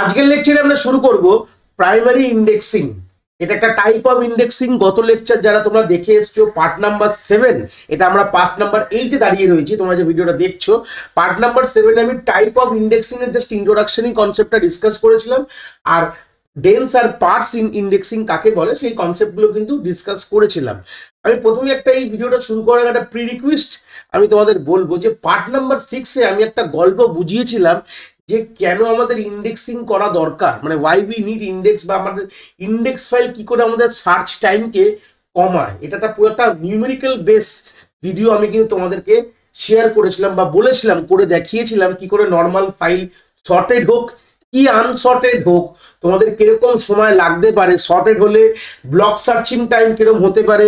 আজকের লেকচারে আমরা শুরু করব প্রাইমারি ইন্ডেক্সিং এটা একটা টাইপ অফ ইন্ডেক্সিং গত লেকচার যারা তোমরা দেখে এসছো পার্ট নাম্বার সেভেন এটা আমরা পার্ট নাম্বার এইটে দাঁড়িয়ে রয়েছি তোমরা যে ভিডিওটা দেখছো পার্ট নাম্বার সেভেনে আমি টাইপ অফ ইন্ডেক্সিং এর জাস্ট ইন্ট্রোডাকশনই কনসেপ্টটা ডিসকাস করেছিলাম আর ডেন্স আর পার্টস ইন ইন্ডেক্সিং কাকে বলে সেই কনসেপ্টগুলো কিন্তু ডিসকাস করেছিলাম আমি প্রথমে একটা এই ভিডিওটা শুরু করার একটা প্রি রিকোয়েস্ট আমি তোমাদের বলবো যে পার্ট নাম্বার সিক্সে আমি একটা গল্প বুঝিয়েছিলাম যে কেন আমাদের ইন্ডেক্সিং করা দরকার মানে ওয়াই উই নিড ইন্ডেক্স বা আমাদের ইন্ডেক্স ফাইল কি করে আমাদের সার্চ টাইমকে কমায় এটা একটা পুরো একটা নিউমেরিক্যাল বেস ভিডিও আমি কিন্তু তোমাদেরকে শেয়ার করেছিলাম বা বলেছিলাম করে দেখিয়েছিলাম কি করে নর্মাল ফাইল শর্টেড হোক কি আনশর্টেড হোক তোমাদের কিরকম সময় লাগতে পারে শর্টেড হলে ব্লক সার্চিং টাইম কিরকম হতে পারে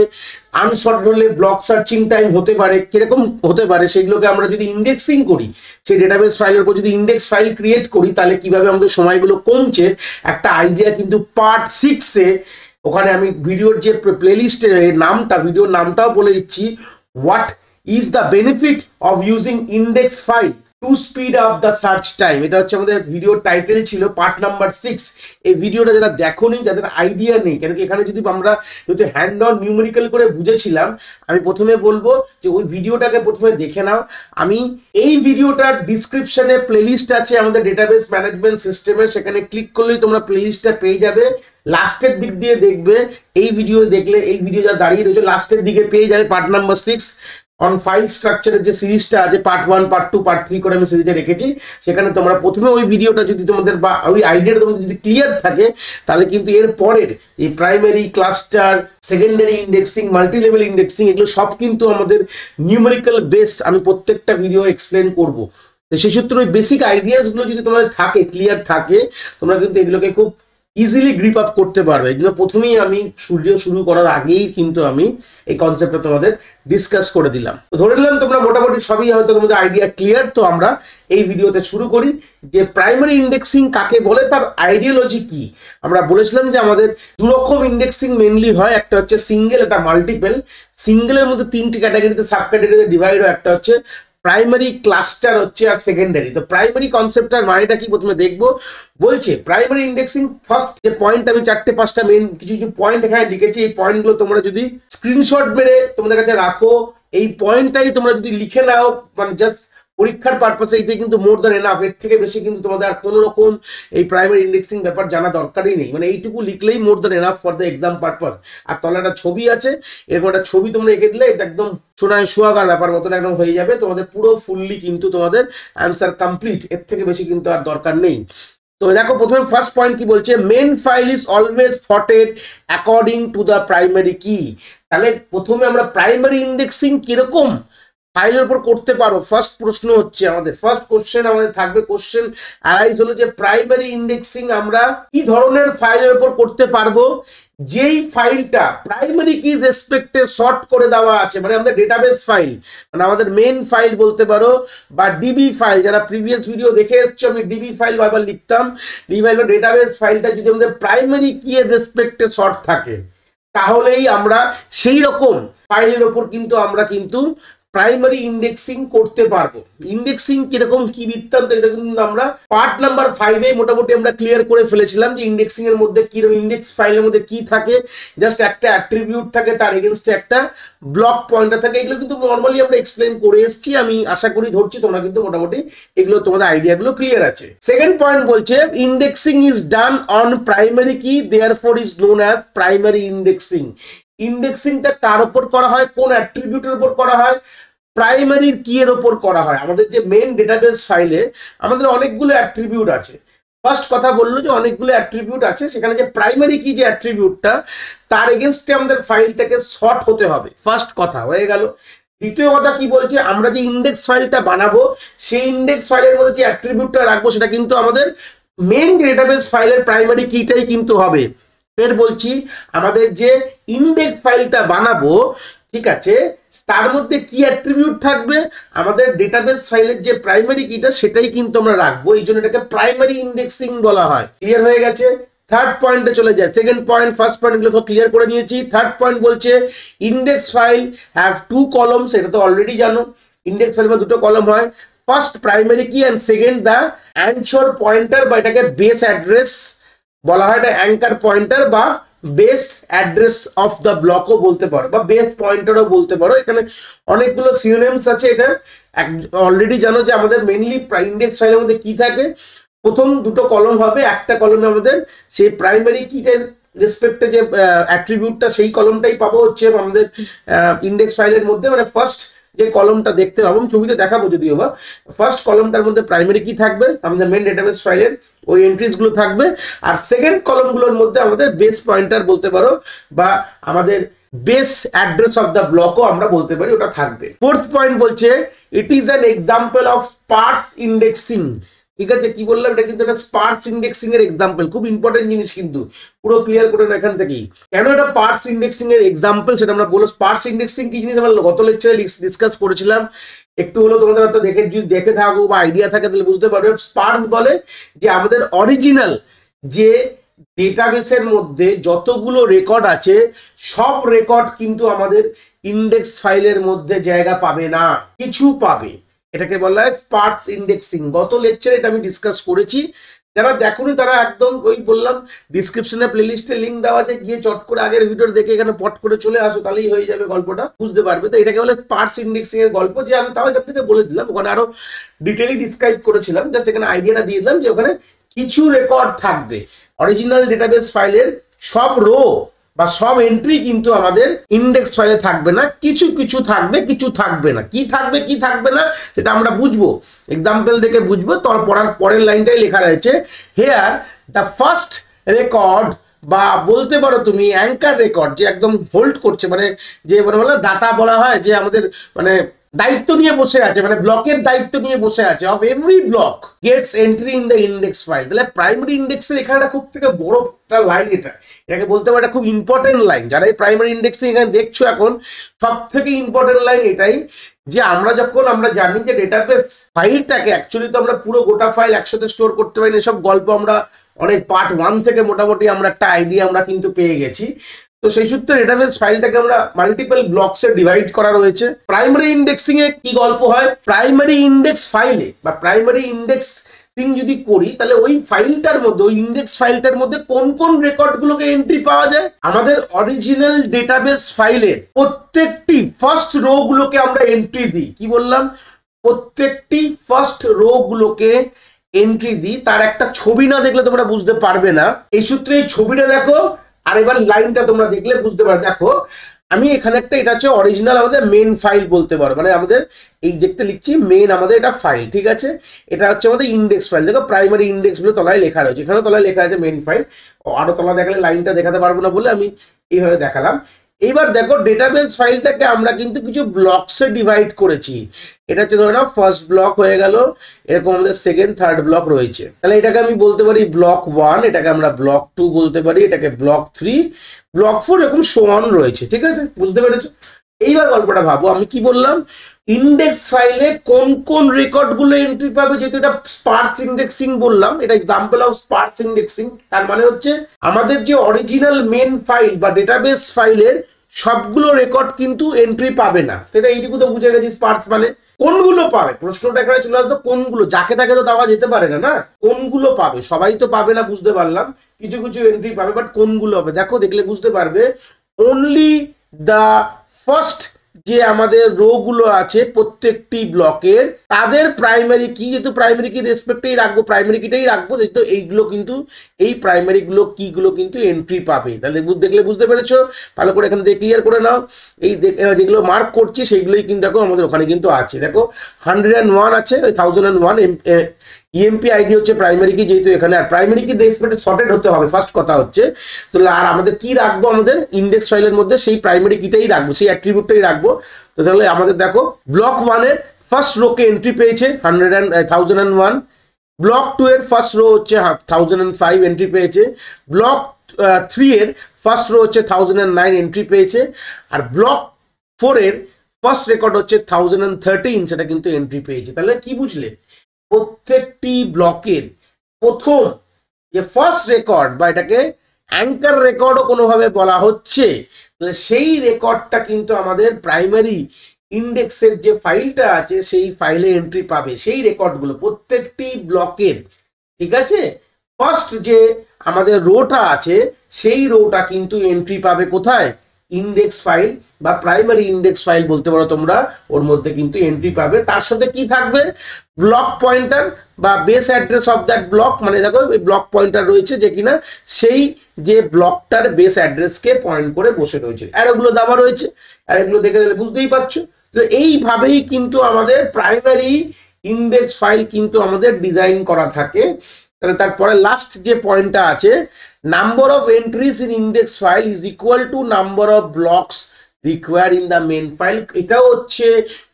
আনশর্ট হলে ব্লক সার্চিং টাইম হতে পারে কিরকম হতে পারে সেগুলোকে আমরা যদি ইন্ডেক্সিং করি সেই ডেটাবেস ফাইলের উপর যদি ইন্ডেক্স ফাইল ক্রিয়েট করি তাহলে কিভাবে আমাদের সময়গুলো কমছে একটা আইডিয়া কিন্তু পার্ট সিক্সে ওখানে আমি ভিডিওর যে প্লেলিস্টের নামটা ভিডিওর নামটাও বলে দিচ্ছি what is the benefit of using index file to speed up the search time এটা হচ্ছে আমাদের ভিডিও টাইটেল ছিল পার্ট নাম্বার সিক্স এই ভিডিওটা যারা দেখো নি যাদের আইডিয়া নেই কেন কি এখানে যদি আমরা যদি হ্যান্ড অন নিউমেরিক্যাল করে বুঝেছিলাম আমি প্রথমে বলবো যে ওই ভিডিওটাকে প্রথমে দেখে নাও আমি এই ভিডিওটার ডিসক্রিপশনে প্লেলিস্ট আছে আমাদের ডেটাবেস ম্যানেজমেন্ট সিস্টেমের সেখানে ক্লিক করলেই তোমরা প্লেলিস্টটা পেয়ে যাবে লাস্টের দিক দিয়ে দেখবে এই ভিডিও দেখলে এই ভিডিও যা দাঁড়িয়ে রয়েছে লাস্টের দিকে পেয়ে যাবে part number six on file স্ট্রাকচারের যে সিরিজটা আছে part one part two part three করে আমি সিরিজে রেখেছি সেখানে তোমরা প্রথমে ওই ভিডিওটা যদি তোমাদের বা ওই আইডিয়াটা তোমাদের যদি ক্লিয়ার থাকে তাহলে কিন্তু এর পরের এই primary cluster secondary indexing multi level indexing এগুলো সব কিন্তু আমাদের নিউমেরিক্যাল বেস আমি প্রত্যেকটা ভিডিও এক্সপ্লেন করবো তো সেই সূত্রে ওই বেসিক আইডিয়াসগুলো যদি তোমাদের থাকে ক্লিয়ার থাকে তোমরা কিন্তু এগুলোকে খুব ইজিলি গ্রিপ আপ করতে পারবে এগুলো প্রথমেই আমি সূর্য শুরু করার আগেই কিন্তু আমি এই কনসেপ্টটা তোমাদের ডিসকাস করে দিলাম তো ধরে নিলাম তোমরা মোটামুটি সবই হয়তো তোমাদের আইডিয়া ক্লিয়ার তো আমরা এই ভিডিওতে শুরু করি যে প্রাইমারি ইন্ডেক্সিং কাকে বলে তার আইডিয়োলজি কি আমরা বলেছিলাম যে আমাদের দুরকম ইন্ডেক্সিং মেনলি হয় একটা হচ্ছে সিঙ্গেল একটা মাল্টিপেল সিঙ্গেলের মধ্যে তিনটি ক্যাটাগরিতে সাব ক্যাটাগরিতে ডিভাইড হয় একটা হচ্ছে প্রাইমারি ক্লাস্টার হচ্ছে আর সেকেন্ডারি তো প্রাইমারি কনসেপ্টটার মানেটা কি প্রথমে দেখবো বলছে প্রাইমারি ইন্ডেক্সিং ফার্স্ট যে পয়েন্ট আমি চারটে পাঁচটা মেন কিছু কিছু পয়েন্ট এখানে লিখেছি এই পয়েন্টগুলো তোমরা যদি স্ক্রিনশট বেড়ে তোমাদের কাছে রাখো এই পয়েন্টটাই তোমরা যদি লিখে নাও মানে জাস্ট পরীক্ষার পারপাসে এটাই কিন্তু মোর দ্যান এনাফ এর থেকে বেশি কিন্তু তোমাদের আর কোনো রকম এই প্রাইমারি ইন্ডেক্সিং ব্যাপার জানা দরকারই নেই মানে এইটুকু লিখলেই more than enough for the exam purpose আর তাহলে একটা ছবি আছে এরকম একটা ছবি তোমরা এঁকে দিলে এটা একদম সোনায় সোয়াগার ব্যাপার মতন একদম হয়ে যাবে তোমাদের পুরো ফুললি কিন্তু তোমাদের অ্যান্সার কমপ্লিট এর থেকে বেশি কিন্তু আর দরকার নেই তো দেখো প্রথমে ফার্স্ট পয়েন্ট কি বলছে মেন ফাইল ইজ অলওয়েজ ফটেড according to the primary key তাহলে প্রথমে আমরা প্রাইমারি ইন্ডেক্সিং কিরকম ফাইলের উপর করতে পারো ফার্স্ট প্রশ্ন হচ্ছে আমাদের ফার্স্ট কোশ্চেন আমাদের থাকবে কোশ্চেন অ্যারাইজ হলো যে প্রাইমারি ইন্ডেক্সিং আমরা কি ধরনের ফাইলের উপর করতে পারবো যেই ফাইলটা প্রাইমারি কি রেসপেক্টে শর্ট করে দেওয়া আছে মানে আমাদের ডেটাবেস ফাইল মানে আমাদের মেন ফাইল বলতে পারো বা ডিবি ফাইল যারা প্রিভিয়াস ভিডিও দেখে এসছো আমি ডিবি ফাইল বারবার লিখতাম ডিবি ফাইল বা ডেটাবেস ফাইলটা যদি আমাদের প্রাইমারি কি রেসপেক্টে শর্ট থাকে তাহলেই আমরা সেই রকম ফাইলের ওপর কিন্তু আমরা কিন্তু প্রাইমারি ইন্ডেক্সিং করতে পারবো ইন্ডেক্সিং কিরকম কি বৃত্তান্ত এটা কিন্তু আমরা পার্ট নাম্বার ফাইভে মোটামুটি আমরা ক্লিয়ার করে ফেলেছিলাম যে ইন্ডেক্সিং এর মধ্যে কিরকম ইন্ডেক্স ফাইলের মধ্যে কি থাকে জাস্ট একটা অ্যাট্রিবিউট থাকে তার এগেনস্টে একটা ব্লক পয়েন্টটা থাকে এগুলো কিন্তু নর্মালি আমরা এক্সপ্লেন করে এসেছি আমি আশা করি ধরছি তোমরা কিন্তু মোটামুটি এগুলো তোমাদের আইডিয়াগুলো ক্লিয়ার আছে সেকেন্ড পয়েন্ট বলছে indexing is done on primary key therefore is known as primary indexing ইন্ডেক্সিংটা কার উপর করা হয় কোন অ্যাট্রিবিউটের উপর করা হয় প্রাইমারির কি এর ওপর করা হয় আমাদের যে মেন ডেটাবেস ফাইলে আমাদের অনেকগুলো অ্যাট্রিবিউট আছে ফার্স্ট কথা বললো যে অনেকগুলো অ্যাট্রিবিউট আছে সেখানে যে প্রাইমারি কি যে অ্যাট্রিবিউটটা তার এগেনস্টে আমাদের ফাইলটাকে শর্ট হতে হবে ফার্স্ট কথা হয়ে গেল দ্বিতীয় কথা কি বলছে আমরা যে ইন্ডেক্স ফাইলটা বানাবো সেই ইন্ডেক্স ফাইলের মধ্যে যে অ্যাট্রিবিউটটা রাখবো সেটা কিন্তু আমাদের মেন ডেটাবেস ফাইলের প্রাইমারি কিটাই কিন্তু হবে ফের বলছি আমাদের যে ইন্ডেক্স ফাইলটা বানাবো ঠিক আছে তার মধ্যে কি অ্যাট্রিবিউট থাকবে আমাদের ডেটাবেস ফাইলের যে প্রাইমারি কিটা সেটাই কিন্তু আমরা রাখবো এই জন্য এটাকে প্রাইমারি ইন্ডেক্সিং বলা হয় ক্লিয়ার হয়ে গেছে থার্ড পয়েন্টে চলে যায় সেকেন্ড পয়েন্ট ফার্স্ট পয়েন্ট এগুলো ক্লিয়ার করে নিয়েছি থার্ড পয়েন্ট বলছে index file have two column সেটা তো অলরেডি জানো ইন্ডেক্স ফাইল দুটো কলম হয় first primary key and second the anchor pointer বা এটাকে বেস অ্যাড্রেস বলা হয় এটা অ্যাঙ্কার পয়েন্টার বা বেস অ্যাড্রেস অফ দ্য ব্লকও বলতে পারো বা বেস পয়েন্টারও বলতে পারো এখানে অনেকগুলো সিনোনিমস আছে এটা অলরেডি জানো যে আমাদের মেনলি ইন্ডেক্স ফাইলের মধ্যে কি থাকে প্রথম দুটো কলম হবে একটা কলমে আমাদের সেই প্রাইমারি কিটের রেসপেক্টে যে অ্যাট্রিবিউটটা সেই কলমটাই পাবো হচ্ছে আমাদের ইন্ডেক্স ফাইলের মধ্যে মানে ফার্স্ট যে কলমটা দেখতে পাবো ছবিতে দেখাবো যদিও বা ফার্স্ট কলমটার মধ্যে প্রাইমারি কি থাকবে আমাদের মেন ডেটাবেস ফাইলের ওই এন্ট্রিজগুলো থাকবে আর সেকেন্ড কলমগুলোর মধ্যে আমাদের বেস পয়েন্টার বলতে পারো বা আমাদের বেস অ্যাড্রেস অফ দ্য ব্লকও আমরা বলতে পারি ওটা থাকবে ফোর্থ পয়েন্ট বলছে it is an example of sparse indexing ঠিক আছে কি বললাম এটা কিন্তু একটা স্পার্স ইন্ডেক্সিং এর এক্সাম্পল খুব ইম্পর্টেন্ট জিনিস কিন্তু পুরো ক্লিয়ার করে এখান থেকেই কেন এটা পার্স ইন্ডেক্সিং এর এক্সাম্পল সেটা আমরা বলবো স্পার্স ইন্ডেক্সিং কি জিনিস আমরা গত লেকচারে ডিসকাস করেছিলাম একটু হলো তোমাদের হয়তো দেখে যদি দেখে থাকো বা আইডিয়া থাকে তাহলে বুঝতে পারবে স্পার্স বলে যে আমাদের অরিজিনাল যে ডেটাবেসের মধ্যে যতগুলো রেকর্ড আছে সব রেকর্ড কিন্তু আমাদের ইন্ডেক্স ফাইলের মধ্যে জায়গা পাবে না কিছু পাবে এটাকে বলা হয় স্পার্স ইন্ডেক্সিং গত লেকচারে এটা আমি ডিসকাস করেছি যারা দেখুনি তারা একদম ওই বললাম ডিসক্রিপশনে প্লেলিস্টে লিঙ্ক দেওয়া আছে গিয়ে চট করে আগের ভিডিও দেখে এখানে পট করে চলে আসো তাহলেই হয়ে যাবে গল্পটা বুঝতে পারবে তো এটাকে বলে স্পার্স ইন্ডেক্সিং এর গল্প যে আমি তাও এখান থেকে বলে দিলাম ওখানে আরো ডিটেলি ডিসক্রাইব করেছিলাম জাস্ট এখানে আইডিয়াটা দিয়ে দিলাম যে ওখানে কিছু রেকর্ড থাকবে অরিজিনাল ডেটাবেস ফাইলের সব রো বা সব এন্ট্রি কিন্তু আমাদের ইন্ডেক্স ফাইলে থাকবে না কিছু কিছু থাকবে কিছু থাকবে না কি থাকবে কি থাকবে না সেটা আমরা বুঝবো এক্সাম্পল দেখে বুঝবো তোর পড়ার পরের লাইনটাই লেখা রয়েছে হেয়ার দ্য ফার্স্ট রেকর্ড বা বলতে পারো তুমি অ্যাঙ্কার রেকর্ড যে একদম হোল্ড করছে মানে যে মানে বলো দাতা বলা হয় যে আমাদের মানে দায়িত্ব নিয়ে বসে আছে মানে ব্লকের দায়িত্ব নিয়ে বসে আছে of every block gets entry in the index file তাহলে প্রাইমারি ইন্ডেক্সের এখানে খুব থেকে বড় একটা লাইন এটা এটাকে বলতে পারে খুব ইম্পর্টেন্ট লাইন যারা এই প্রাইমারি ইন্ডেক্স এখানে দেখছো এখন সব থেকে ইম্পর্টেন্ট লাইন এটাই যে আমরা যখন আমরা জানি যে ডেটাবেস ফাইলটাকে অ্যাকচুয়ালি তো আমরা পুরো গোটা ফাইল একসাথে স্টোর করতে পারি না গল্প আমরা অনেক পার্ট ওয়ান থেকে মোটামুটি আমরা একটা আইডিয়া আমরা কিন্তু পেয়ে গেছি তো সেই সূত্রে ডেটাবেস ফাইলটাকে আমরা মাল্টিপল এ ডিভাইড করা রয়েছে প্রাইমারি ইন্ডেক্সিং এ কি গল্প হয় প্রাইমারি ইন্ডেক্স ফাইলে বা প্রাইমারি ইন্ডেক্স সিং যদি করি তাহলে ওই ফাইলটার মধ্যে ওই ইন্ডেক্স ফাইলটার মধ্যে কোন কোন রেকর্ডগুলোকে এন্ট্রি পাওয়া যায় আমাদের অরিজিনাল ডেটাবেস ফাইলের প্রত্যেকটি ফার্স্ট রো গুলোকে আমরা এন্ট্রি দিই কি বললাম প্রত্যেকটি ফার্স্ট রো গুলোকে এন্ট্রি দিই তার একটা ছবি না দেখলে তোমরা বুঝতে পারবে না এই সূত্রে এই ছবিটা দেখো আর এবার লাইনটা তোমরা দেখলে বুঝতে পারো দেখো আমি এখানে একটা এটা হচ্ছে অরিজিনাল আমাদের মেন ফাইল বলতে পারো মানে আমাদের এই দেখতে লিখছি মেন আমাদের এটা ফাইল ঠিক আছে এটা হচ্ছে আমাদের ইন্ডেক্স ফাইল দেখো প্রাইমারি ইন্ডেক্সগুলো তলায় লেখা রয়েছে এখানে তলায় লেখা আছে মেন ফাইল আরও তলা দেখালে লাইনটা দেখাতে পারবো না বলে আমি এইভাবে দেখালাম এবার দেখো ডেটাবেস ফাইলটাকে আমরা কিন্তু কিছু ব্লকসে ডিভাইড করেছি এটা হচ্ছে ধরো না ফার্স্ট ব্লক হয়ে গেল এরকম আমাদের সেকেন্ড থার্ড ব্লক রয়েছে তাহলে এটাকে আমি বলতে পারি ব্লক ওয়ান এটাকে আমরা ব্লক টু বলতে পারি এটাকে ব্লক থ্রি ব্লক ফোর এরকম সোয়ান রয়েছে ঠিক আছে বুঝতে পেরেছো এইবার গল্পটা ভাবো আমি কি বললাম ইন্ডেক্স ফাইলে কোন কোন রেকর্ডগুলো এন্ট্রি পাবে যেহেতু এটা স্পার্স ইন্ডেক্সিং বললাম এটা এক্সাম্পল অফ স্পার্স ইন্ডেক্সিং তার মানে হচ্ছে আমাদের যে অরিজিনাল মেন ফাইল বা ডেটাবেস ফাইলের সবগুলো রেকর্ড কিন্তু এন্ট্রি পাবে না সেটা এইটুকু তো বুঝে গেছিস পার্টস মানে কোনগুলো পাবে প্রশ্নটা এখানে চলে আসতো কোনগুলো যাকে তাকে তো দেওয়া যেতে পারে না না কোনগুলো পাবে সবাই তো পাবে না বুঝতে পারলাম কিছু কিছু এন্ট্রি পাবে বাট কোনগুলো হবে দেখো দেখলে বুঝতে পারবে অনলি দ্য ফার্স্ট যে আমাদের রোগুলো আছে প্রত্যেকটি ব্লকের তাদের প্রাইমারি কি যেহেতু প্রাইমারি কি রেসপেক্টেই রাখবো প্রাইমারি কিটাই রাখবো সেহেতু এইগুলো কিন্তু এই প্রাইমারিগুলো কিগুলো কিন্তু এন্ট্রি পাবে তাহলে দেখলে বুঝতে পেরেছো ভালো করে এখানে দিয়ে ক্লিয়ার করে নাও এই যেগুলো মার্ক করছি সেইগুলোই কিন্তু দেখো আমাদের ওখানে কিন্তু আছে দেখো হান্ড্রেড অ্যান্ড ওয়ান আছে ওই thousand and one EMP e ID হচ্ছে প্রাইমারি কি যেহেতু এখানে আর প্রাইমারি কি এক্সপার্টে সর্টেড হতে হবে ফার্স্ট কথা হচ্ছে তো আর আমাদের কি রাখবো আমাদের ইন্ডেক্স ফাইলের মধ্যে সেই প্রাইমারি কিটাই রাখবো সেই অ্যাট্রিবিউটটাই রাখবো তো তাহলে আমাদের দেখো ব্লক ওয়ানের ফার্স্ট রোকে এন্ট্রি পেয়েছে hundred and thousand and one block two এর ফার্স্ট রো হচ্ছে থাউজেন্ড অ্যান্ড ফাইভ এন্ট্রি পেয়েছে ব্লক থ্রি এর ফার্স্ট রো হচ্ছে থাউজেন্ড অ্যান্ড নাইন এন্ট্রি পেয়েছে আর ব্লক ফোর এর ফার্স্ট রেকর্ড হচ্ছে থাউজেন্ড অ্যান্ড থার্টিন সেটা কিন্তু এন্ট্রি পেয়েছে তাহলে কি বুঝলে প্রত্যেকটি ব্লকের প্রথম যে ফার্স্ট রেকর্ড বা এটাকে অ্যাঙ্কার রেকর্ডও কোনোভাবে বলা হচ্ছে তাহলে সেই রেকর্ডটা কিন্তু আমাদের প্রাইমারি ইন্ডেক্সের যে ফাইলটা আছে সেই ফাইলে এন্ট্রি পাবে সেই রেকর্ডগুলো প্রত্যেকটি ব্লকের ঠিক আছে ফার্স্ট যে আমাদের রোটা আছে সেই রোটা কিন্তু এন্ট্রি পাবে কোথায় ইন্ডেক্স ফাইল বা প্রাইমারি ইন্ডেক্স ফাইল বলতে পারো তোমরা ওর মধ্যে কিন্তু এন্ট্রি পাবে তার সাথে কি থাকবে ব্লক পয়েন্টার বা base address of that block মানে দেখো ব্লক পয়েন্টার রয়েছে যে কিনা সেই যে ব্লকটার বেস অ্যাড্রেসকে পয়েন্ট করে বসে রয়েছে অ্যারোগুলো দেওয়া রয়েছে আর এগুলো দেখে দিলে বুঝতেই পারছো তো এইভাবেই কিন্তু আমাদের প্রাইমারি ইন্ডেক্স ফাইল কিন্তু আমাদের ডিজাইন করা থাকে তাহলে তারপরে লাস্ট যে পয়েন্টটা আছে number of entries in index file is equal to number of blocks require in the main file এটাও হচ্ছে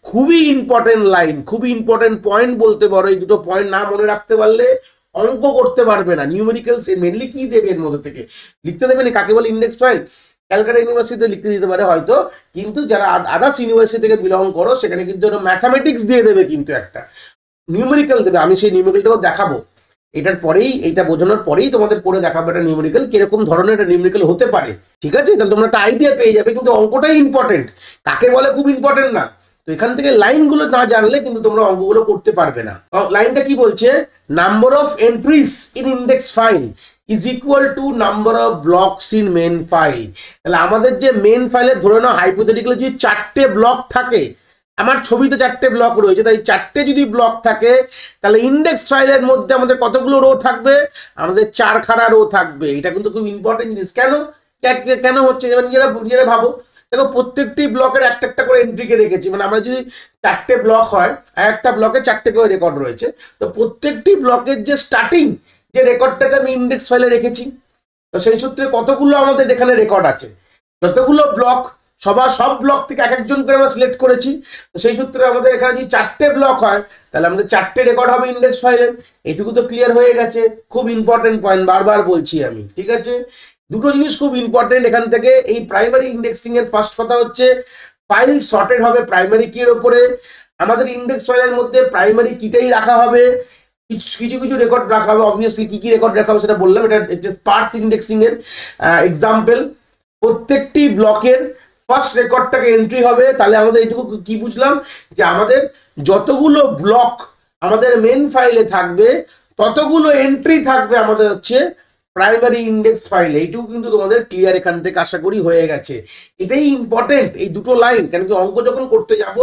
খুবই ইম্পর্টেন্ট লাইন খুবই ইম্পর্টেন্ট পয়েন্ট বলতে পারো এই দুটো পয়েন্ট না মনে রাখতে পারলে অঙ্ক করতে পারবে না নিউমেরিক্যাল সে মেনলি কি দেবে এর মধ্যে থেকে লিখতে দেবে না কাকে বলে ইন্ডেক্স ফাইল ক্যালকাটা ইউনিভার্সিটিতে লিখতে দিতে পারে হয়তো কিন্তু যারা আদার্স ইউনিভার্সিটি থেকে বিলং করো সেখানে কিন্তু ম্যাথামেটিক্স দিয়ে দেবে কিন্তু একটা নিউমেরিক্যাল দেবে আমি সেই নিউমেরিক্যালটাও দেখাবো এটার পরেই এটা বোঝানোর পরেই তোমাদের পড়ে দেখাবো এটা নিউমেরিক্যাল কিরকম ধরনের এটা নিউমেরিক্যাল হতে পারে ঠিক আছে তাহলে তোমরা একটা আইডিয়া পেয়ে যাবে কিন্তু অঙ্কটাই ইম্পর্টেন্ট কাকে বলে খুব ইম্পর্টেন্ট না তো এখান থেকে লাইনগুলো না জানলে কিন্তু তোমরা অঙ্কগুলো করতে পারবে না লাইনটা কি বলছে number of entries in index file is equal to number of blocks in main file তাহলে আমাদের যে মেন ফাইলে ধরে নাও হাইপোথেটিক্যালি যদি চারটে ব্লক থাকে আমার ছবিতে চারটে ব্লক রয়েছে তাই চারটে যদি ব্লক থাকে তাহলে ইন্ডেক্স ফাইলের মধ্যে আমাদের কতগুলো রো থাকবে আমাদের চারখানা রো থাকবে এটা কিন্তু খুব ইম্পর্টেন্ট জিনিস কেন কেন হচ্ছে এবার নিজেরা নিজেরা ভাবো দেখো প্রত্যেকটি ব্লকের একটা একটা করে এন্ট্রিকে রেখেছি মানে আমরা যদি চারটে ব্লক হয় আর একটা ব্লকে চারটে করে রেকর্ড রয়েছে তো প্রত্যেকটি ব্লকের যে স্টার্টিং যে রেকর্ডটাকে আমি ইন্ডেক্স ফাইলে রেখেছি তো সেই সূত্রে কতগুলো আমাদের এখানে রেকর্ড আছে যতগুলো ব্লক সবার সব ব্লক থেকে এক একজন করে আমরা সিলেক্ট করেছি তো সেই সূত্রে আমাদের এখানে যদি চারটে ব্লক হয় তাহলে আমাদের চারটে রেকর্ড হবে ইন্ডেক্স ফাইলে এইটুকু তো ক্লিয়ার হয়ে গেছে খুব ইম্পর্টেন্ট পয়েন্ট বারবার বলছি আমি ঠিক আছে দুটো জিনিস খুব ইম্পর্টেন্ট এখান থেকে এই প্রাইমারি ইন্ডেক্সিং এর ফার্স্ট কথা হচ্ছে ফাইল শর্টেড হবে প্রাইমারি কি এর ওপরে আমাদের ইন্ডেক্স ফাইলের মধ্যে প্রাইমারি কিটাই রাখা হবে কিছু কিছু রেকর্ড রাখা হবে অবভিয়াসলি কি কি রেকর্ড রাখা হবে সেটা বললাম এটা হচ্ছে পার্স ইন্ডেক্সিং এর এক্সাম্পল প্রত্যেকটি ব্লকের ফার্স্ট রেকর্ডটাকে এন্ট্রি হবে তাহলে আমাদের এটুকু কি বুঝলাম যে আমাদের যতগুলো ব্লক আমাদের মেন ফাইলে থাকবে ততগুলো এন্ট্রি থাকবে আমাদের হচ্ছে প্রাইমারি ইন্ডেক্স ফাইল এইটুকু কিন্তু তোমাদের ক্লিয়ার এখান থেকে আশা করি হয়ে গেছে এটাই ইম্পর্টেন্ট এই দুটো লাইন কেন কি অঙ্ক যখন করতে যাব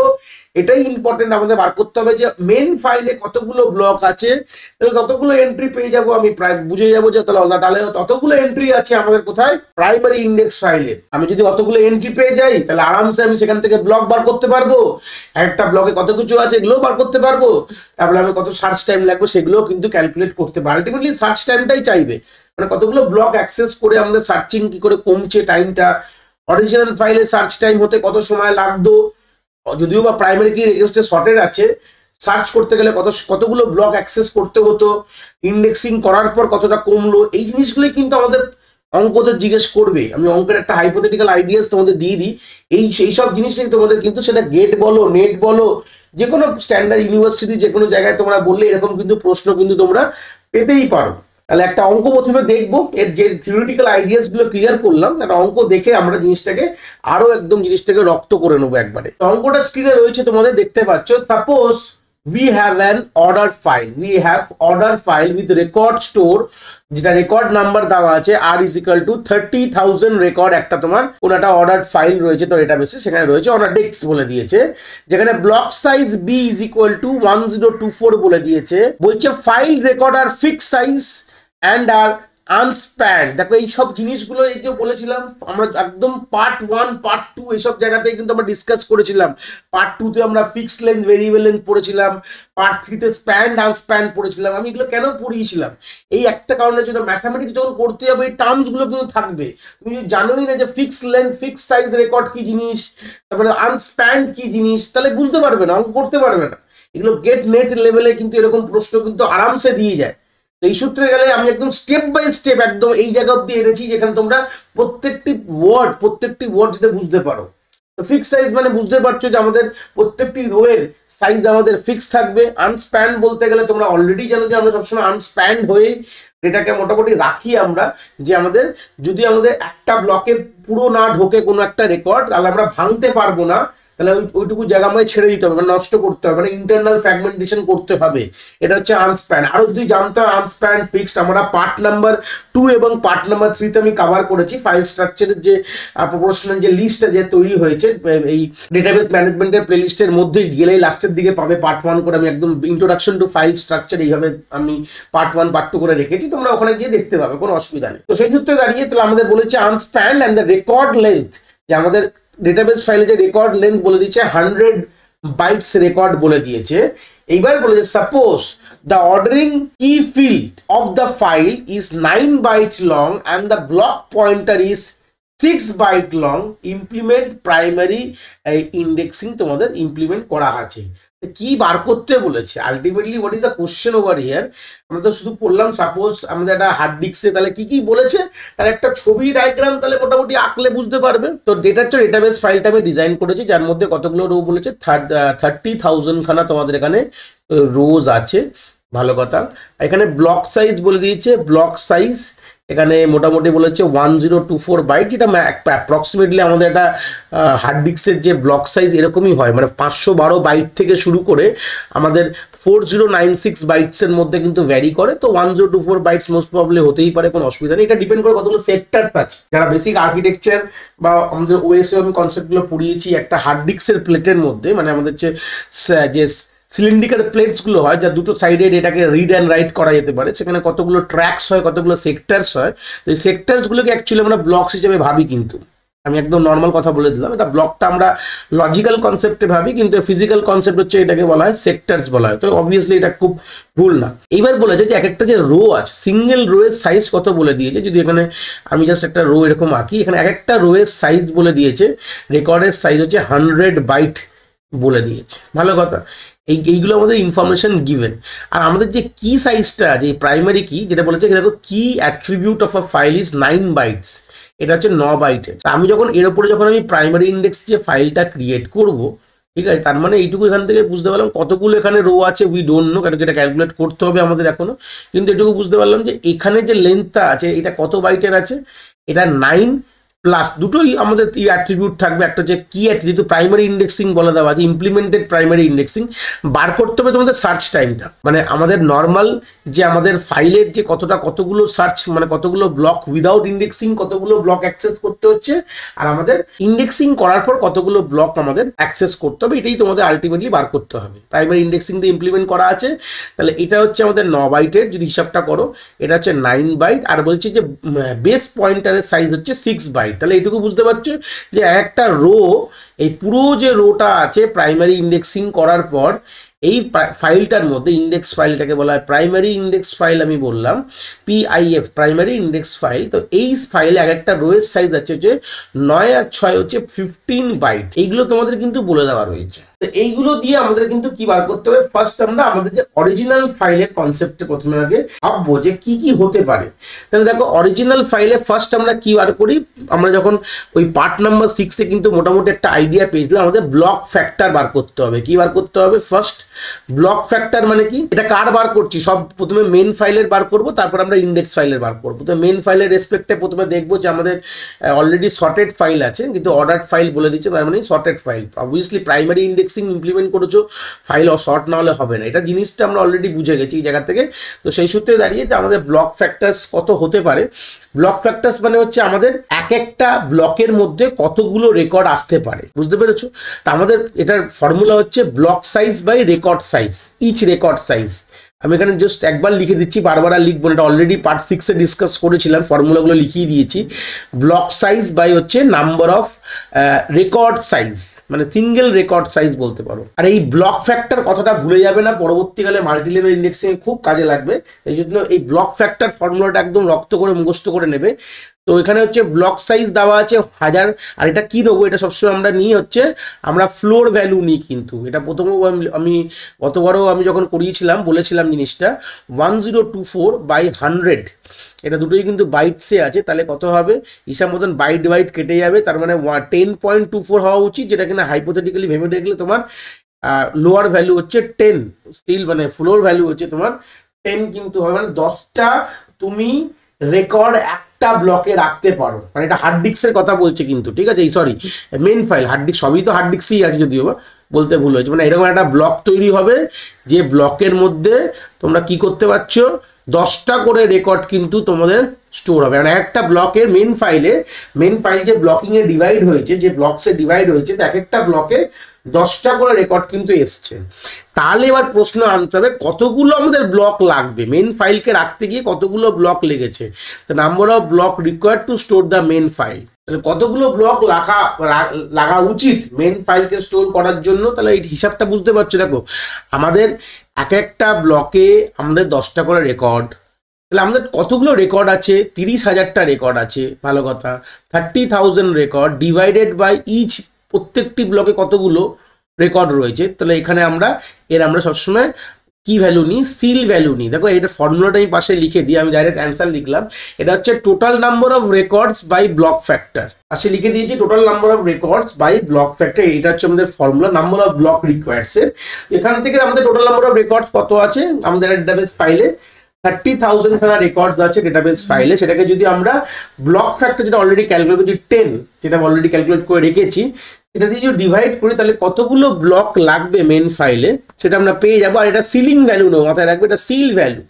এটাই ইম্পর্টেন্ট আমাদের বার করতে হবে যে মেন ফাইলে কতগুলো ব্লক আছে তাহলে ততগুলো এন্ট্রি পেয়ে যাব আমি প্রায় বুঝে যাব যে তাহলে তাহলে ততগুলো এন্ট্রি আছে আমাদের কোথায় প্রাইমারি ইন্ডেক্স ফাইলে আমি যদি অতগুলো এন্ট্রি পেয়ে যাই তাহলে আরামসে আমি সেখান থেকে ব্লক বার করতে পারবো একটা ব্লকে কত কিছু আছে এগুলো বার করতে পারবো তারপরে আমি কত সার্চ টাইম লাগবে সেগুলোও কিন্তু ক্যালকুলেট করতে পারবো আলটিমেটলি সার্চ টাইমটাই চাইবে মানে কতগুলো ব্লক অ্যাক্সেস করে আমাদের সার্চিং কি করে কমছে টাইমটা অরিজিনাল ফাইলে সার্চ টাইম হতে কত সময় লাগতো যদিও বা প্রাইমারি কি রেজিস্ট্রে শর্টেজ আছে সার্চ করতে গেলে কত কতগুলো ব্লক অ্যাক্সেস করতে হতো ইন্ডেক্সিং করার পর কতটা কমলো এই জিনিসগুলো কিন্তু আমাদের অঙ্কতে জিজ্ঞেস করবে আমি অঙ্কের একটা হাইপোথেটিক্যাল আইডিয়াস তোমাদের দিয়ে দিই এই সেই সব জিনিস নিয়ে তোমাদের কিন্তু সেটা গেট বলো নেট বলো যে কোনো স্ট্যান্ডার্ড ইউনিভার্সিটি যে কোনো জায়গায় তোমরা বললে এরকম কিন্তু প্রশ্ন কিন্তু তোমরা পেতেই পারো তাহলে একটা অঙ্ক প্রথমে দেখবো এর যে থিওরিটিক্যাল আইডিয়াসগুলো ক্লিয়ার করলাম তার অঙ্ক দেখে আমরা জিনিসটাকে আরও একদম জিনিসটাকে রক্ত করে নেবো একবারে অঙ্কটা স্ক্রিনে রয়েছে তোমাদের দেখতে পাচ্ছ suppose we have an order file we have order file with record store যেটা রেকর্ড নাম্বার দেওয়া আছে R is equal to thirty thousand record একটা তোমার কোন একটা অর্ডার ফাইল রয়েছে তোর এটা বেশি সেখানে রয়েছে অর্ডার ডেক্স বলে দিয়েছে যেখানে block size B is equal to one zero two four বলে দিয়েছে বলছে file record are fix size and are unspanned দেখো এইসব জিনিসগুলো এই যে বলেছিলাম আমরা একদম পার্ট ওয়ান পার্ট টু এসব জায়গাতেই কিন্তু আমরা ডিসকাস করেছিলাম পার্ট টুতে আমরা ফিক্স লেন্থ ভেরিয়েবল লেন্থ পড়েছিলাম পার্ট থ্রিতে স্প্যান্ড আনস্প্যান্ড পড়েছিলাম আমি এগুলো কেন পড়িয়েছিলাম এই একটা কারণের জন্য ম্যাথামেটিক্স যখন পড়তে যাবে এই টার্মসগুলো কিন্তু থাকবে তুমি যদি জানোই না যে fix length fix size record কি জিনিস তারপরে আনস্প্যান্ড কি জিনিস তাহলে বুঝতে পারবে না অঙ্ক করতে পারবে না এগুলো গেট নেট লেভেলে কিন্তু এরকম প্রশ্ন কিন্তু আরামসে দিয়ে যায় এই সূত্রে গেলে আমি একদম স্টেপ বাই স্টেপ একদম এই জায়গা অব্দি এনেছি যেখানে তোমরা প্রত্যেকটি ওয়ার্ড প্রত্যেকটি ওয়ার্ড যাতে বুঝতে পারো তো ফিক্স সাইজ মানে বুঝতে পারছো যে আমাদের প্রত্যেকটি রোয়ের সাইজ আমাদের ফিক্স থাকবে আনস্প্যান্ড বলতে গেলে তোমরা অলরেডি জানো যে আমরা সবসময় আনস্প্যান্ড হয়ে এটাকে মোটামুটি রাখি আমরা যে আমাদের যদি আমাদের একটা ব্লকে পুরো না ঢোকে কোনো একটা রেকর্ড তাহলে আমরা ভাঙতে পারবো না তাহলে ওইটুকু জায়গা আমায় ছেড়ে দিতে হবে মানে নষ্ট করতে হবে মানে ইন্টারনাল ফ্র্যাগমেন্টেশন করতে হবে এটা হচ্ছে আনস্প্যান আরও যদি জানতে হয় আনস্প্যান ফিক্সড আমরা পার্ট নাম্বার টু এবং পার্ট নাম্বার থ্রিতে আমি কাভার করেছি ফাইল স্ট্রাকচারের যে প্রপোর্শনাল যে লিস্টটা যে তৈরি হয়েছে এই ডেটাবেস ম্যানেজমেন্টের প্লেলিস্টের মধ্যে গেলেই লাস্টের দিকে পাবে পার্ট ওয়ান করে আমি একদম ইন্ট্রোডাকশন টু ফাইল স্ট্রাকচার এইভাবে আমি পার্ট ওয়ান পার্ট টু করে রেখেছি তোমরা ওখানে গিয়ে দেখতে পাবে কোনো অসুবিধা নেই তো সেই সূত্রে দাঁড়িয়ে তাহলে আমাদের বলেছে unspanned and the record length যে আমাদের ডেটাবেস ফাইলে যে রেকর্ড লেন্থ বলে দিচ্ছে হান্ড্রেড বাইটস রেকর্ড বলে দিয়েছে এইবার বলেছে suppose the ordering key field of the file is nine byte long and the block pointer is six byte long implement primary indexing তোমাদের ইমপ্লিমেন্ট করা আছে কি বার করতে বলেছে ultimately what is the question over here আমরা তো শুধু পড়লাম সাপোজ আমাদের একটা হার্ড ডিস্কে তাহলে কি কি বলেছে তার একটা ছবি ডায়াগ্রাম তাহলে মোটামুটি আঁকলে বুঝতে পারবে তো ডেটা তো ডেটাবেস ফাইলটা আমি ডিজাইন করেছি যার মধ্যে কতগুলো রো বলেছে থার্টি থাউজেন্ড খানা তোমাদের এখানে রোজ আছে ভালো কথা এখানে ব্লক সাইজ বলে দিয়েছে ব্লক সাইজ এখানে মোটামুটি বলেছে one zero two four byte যেটা অ্যাপ্রক্সিমেটলি আমাদের একটা হার্ড ডিস্কের যে ব্লক সাইজ এরকমই হয় মানে পাঁচশো বারো বাইট থেকে শুরু করে আমাদের ফোর জিরো নাইন সিক্স বাইটসের মধ্যে কিন্তু ভ্যারি করে তো one zero two four bytes most probably হতেই পারে কোনো অসুবিধা নেই এটা ডিপেন্ড করে কতগুলো সেক্টার্স আছে যারা বেসিক আর্কিটেকচার বা আমাদের ওয়েসে আমি কনসেপ্টগুলো পুড়িয়েছি একটা হার্ড ডিস্কের প্লেটের মধ্যে মানে আমাদের যে সিলিন্ডিকার প্লেটসগুলো হয় যা দুটো সাইডের এটাকে রিড অ্যান্ড রাইট করা যেতে পারে সেখানে কতগুলো ট্র্যাকস হয় কতগুলো সেক্টরস হয় তো এই সেক্টরসগুলোকে অ্যাকচুয়ালি আমরা ব্লকস হিসেবে ভাবি কিন্তু আমি একদম নর্মাল কথা বলে দিলাম এটা ব্লকটা আমরা লজিক্যাল কনসেপ্টে ভাবি কিন্তু ফিজিক্যাল কনসেপ্ট হচ্ছে এটাকে বলা হয় সেক্টরস বলা হয় তো অবভিয়াসলি এটা খুব ভুল না এইবার বলেছে যে এক একটা যে রো আছে সিঙ্গেল রো এর সাইজ কত বলে দিয়েছে যদি এখানে আমি জাস্ট একটা রো এরকম আঁকি এখানে এক একটা রো এর সাইজ বলে দিয়েছে রেকর্ডের সাইজ হচ্ছে হান্ড্রেড বাইট বলে দিয়েছে ভালো কথা এই এইগুলো আমাদের ইনফরমেশন গিভেন আর আমাদের যে কি সাইজটা আছে এই প্রাইমারি কি যেটা বলেছে দেখো কি attribute of a file is nine bytes এটা হচ্ছে ন বাইটের আমি যখন এর উপরে যখন আমি প্রাইমারি ইন্ডেক্স যে ফাইলটা ক্রিয়েট করব ঠিক আছে তার মানে এইটুকু এখান থেকে বুঝতে পারলাম কতগুলো এখানে রো আছে উই ডোন্ট নো কারণ এটা ক্যালকুলেট করতে হবে আমাদের এখনো কিন্তু এটুকু বুঝতে পারলাম যে এখানে যে লেন্থটা আছে এটা কত বাইটের আছে এটা নাইন প্লাস দুটোই আমাদের অ্যাট্রিবিউট থাকবে একটা যে কি যেহেতু প্রাইমারি ইন্ডেক্সিং বলে দেওয়া আছে ইমপ্লিমেন্টেড প্রাইমারি ইন্ডেক্সিং বার করতে হবে তোমাদের সার্চ টাইমটা মানে আমাদের নর্মাল যে আমাদের ফাইলের যে কতটা কতগুলো সার্চ মানে কতগুলো ব্লক উইদাউট ইন্ডেক্সিং কতগুলো ব্লক অ্যাক্সেস করতে হচ্ছে আর আমাদের ইন্ডেক্সিং করার পর কতগুলো ব্লক আমাদের অ্যাক্সেস করতে হবে এটাই তোমাদের আলটিমেটলি বার করতে হবে প্রাইমারি ইন্ডেক্সিং দিয়ে ইমপ্লিমেন্ট করা আছে তাহলে এটা হচ্ছে আমাদের ন বাইটের যদি হিসাবটা করো এটা হচ্ছে নাইন বাইট আর বলছি যে বেস পয়েন্টারের সাইজ হচ্ছে সিক্স বাইট তাহলে এইটুকু বুঝতে পারছো যে একটা রো এই পুরো যে রোটা আছে প্রাইমারি ইন্ডেক্সিং করার পর এই ফাইলটার মধ্যে ইন্ডেক্স ফাইলটাকে বলা হয় প্রাইমারি ইন্ডেক্স ফাইল আমি বললাম পিআইএফ প্রাইমারি ইন্ডেক্স ফাইল তো এই ফাইলে এক একটা রোয়ের সাইজ আছে যে নয় আর ছয় হচ্ছে ফিফটিন বাইট এইগুলো তোমাদের কিন্তু বলে দেওয়া রয়েছে তো এইগুলো দিয়ে আমাদের কিন্তু কি বার করতে হবে ফার্স্ট আমরা আমাদের যে অরিজিনাল ফাইলের কনসেপ্টে প্রথমে আগে ভাববো যে কি কি হতে পারে তাহলে দেখো অরিজিনাল ফাইলে ফার্স্ট আমরা কি বার করি আমরা যখন ওই পার্ট নাম্বার সিক্সে কিন্তু মোটামুটি একটা আইডিয়া পেয়েছিলাম আমাদের ব্লক ফ্যাক্টর বার করতে হবে কি বার করতে হবে ফার্স্ট ব্লক ফ্যাক্টর মানে কি এটা কার বার করছি সব প্রথমে মেন ফাইলের বার করব তারপর আমরা ইন্ডেক্স ফাইলের বার করবো তো মেন ফাইলের রেসপেক্টে প্রথমে দেখবো যে আমাদের অলরেডি শর্টেড ফাইল আছে কিন্তু অর্ডার ফাইল বলে দিচ্ছে তার মানে sorted file obviously primary index indexing implement করেছো ফাইল শর্ট না হলে হবে না এটা জিনিসটা আমরা অলরেডি বুঝে গেছি এই জায়গা থেকে তো সেই সূত্রে দাঁড়িয়ে যে আমাদের ব্লক ফ্যাক্টার্স কত হতে পারে ব্লক ফ্যাক্টার্স মানে হচ্ছে আমাদের এক একটা ব্লকের মধ্যে কতগুলো রেকর্ড আসতে পারে বুঝতে পেরেছো তা আমাদের এটার ফর্মুলা হচ্ছে block size by record size each record size আমি এখানে জাস্ট একবার লিখে দিচ্ছি বারবার আর লিখবো এটা অলরেডি পার্ট সিক্সে ডিসকাস করেছিলাম ফর্মুলাগুলো লিখিয়ে দিয়েছি ব্লক সাইজ বাই হচ্ছে নাম্বার অফ রেকর্ড সাইজ মানে সিঙ্গেল রেকর্ড সাইজ বলতে পারো আর এই ব্লক ফ্যাক্টর কথাটা ভুলে যাবে না পরবর্তীকালে মাল্টিলেভেল ইন্ডেক্সিংয়ে খুব কাজে লাগবে এই জন্য এই ব্লক ফ্যাক্টর ফর্মুলাটা একদম রক্ত করে মুখস্থ করে নেবে তো এখানে হচ্ছে ব্লক সাইজ দেওয়া আছে হাজার আর এটা কি দেবো এটা সবসময় আমরা নিই হচ্ছে আমরা ফ্লোর ভ্যালু নিই কিন্তু এটা প্রথম আমি গতবারও আমি যখন করিয়েছিলাম বলেছিলাম জিনিসটা one zero two four by hundred এটা দুটোই কিন্তু বাইটসে আছে তাহলে কত হবে হিসাব মতন বাইট বাইট কেটে যাবে তার মানে টেন পয়েন্ট টু ফোর হওয়া উচিত যেটা কিনা হাইপোথেটিক্যালি ভেবে দেখলে তোমার লোয়ার ভ্যালু হচ্ছে টেন স্টিল মানে ফ্লোর ভ্যালু হচ্ছে তোমার টেন কিন্তু হবে মানে দশটা তুমি রেকর্ড এক একটা ব্লকে রাখতে পারো মানে এটা হার্ড ডিস্কের কথা বলছে কিন্তু ঠিক আছে এই sorry main file hard disk সবই তো হার্ড ডিস্কই আছে যদিও বা বলতে ভুল হয়েছে মানে এরকম একটা ব্লক তৈরি হবে যে ব্লকের মধ্যে তোমরা কি করতে পারছো দশটা করে রেকর্ড কিন্তু তোমাদের স্টোর হবে মানে একটা ব্লকের মেন ফাইলে মেন ফাইল যে ব্লকিংয়ে ডিভাইড হয়েছে যে ব্লকসে ডিভাইড হয়েছে এক একটা ব্লকে দশটা করে রেকর্ড কিন্তু এসছে তাহলে এবার প্রশ্ন আনতে হবে কতগুলো আমাদের ব্লক লাগবে মেন ফাইলকে রাখতে গিয়ে কতগুলো ব্লক লেগেছে তো number of block required to store the main file তাহলে কতগুলো ব্লক লাগা লাগা উচিত মেন ফাইলকে স্টোর করার জন্য তাহলে এই হিসাবটা বুঝতে পারছো দেখো আমাদের এক একটা ব্লকে আমাদের দশটা করে রেকর্ড তাহলে আমাদের কতগুলো রেকর্ড আছে তিরিশ হাজারটা রেকর্ড আছে ভালো কথা thirty thousand record divided by each প্রত্যেকটি ব্লকে কতগুলো রেকর্ড রয়েছে তাহলে এখানে আমরা এর আমরা সবসময় কি ভ্যালু নিই সিল ভ্যালু নিই দেখো এটা ফর্মুলাটা আমি পাশে লিখে দিই আমি ডাইরেক্ট অ্যান্সার লিখলাম এটা হচ্ছে total number of records by block factor পাশে লিখে দিয়েছি total number of records by block factor এটা হচ্ছে আমাদের formula number of block requires এর এখান থেকে আমাদের টোটাল নাম্বার অফ রেকর্ডস কত আছে আমাদের ডেটাবেস ফাইলে থার্টি থাউজেন্ড খানা রেকর্ডস আছে ডেটাবেস ফাইলে সেটাকে যদি আমরা ব্লক ফ্যাক্টর যেটা অলরেডি ক্যালকুলেট করছি টেন যেটা অলরেডি ক্যালকুলেট করে রেখেছি এটা দিয়ে যদি ডিভাইড করি তাহলে কতগুলো ব্লক লাগবে মেন ফাইলে সেটা আমরা পেয়ে যাবো আর এটা সিলিং ভ্যালু নয় মাথায় রাখবে এটা সিল ভ্যালু